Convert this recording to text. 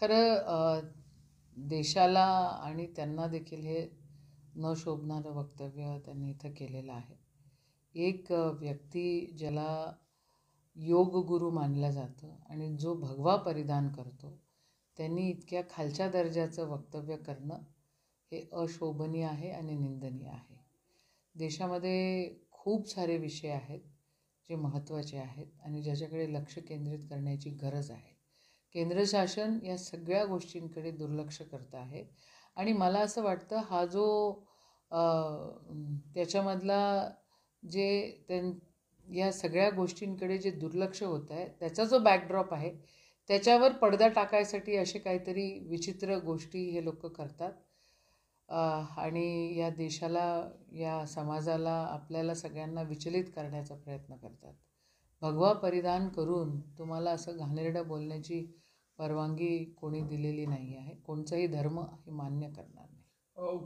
खरं देशाला आणि त्यांना देखील हे न शोभणारं वक्तव्य त्यांनी इथं केलेलं आहे एक व्यक्ती ज्याला योगगुरू मानलं जातं आणि जो भगवा परिधान करतो त्यांनी इतक्या खालच्या दर्जाचं वक्तव्य करणं हे अशोभनीय आहे आणि निंदनीय आहे देशामध्ये खूप सारे विषय आहेत जे महत्त्वाचे आहेत आणि ज्याच्याकडे लक्ष केंद्रित करण्याची गरज आहे केंद्र शासन या सगळ्या गोष्टींकडे दुर्लक्ष करत आहे आणि मला असं वाटतं हा जो त्याच्यामधला जे त्यां या सगळ्या गोष्टींकडे जे दुर्लक्ष होत आहे त्याचा जो बॅकड्रॉप आहे त्याच्यावर पडदा टाकायसाठी असे काहीतरी विचित्र गोष्टी हे लोक करतात आणि या देशाला या समाजाला आपल्याला सगळ्यांना विचलित करण्याचा प्रयत्न करतात भगवा परिधान करून तुम्हाला असं घाणेरडं बोलण्याची परवानगी कोणी दिलेली नाही आहे कोणचाही धर्म हे मान्य करणार नाही हो.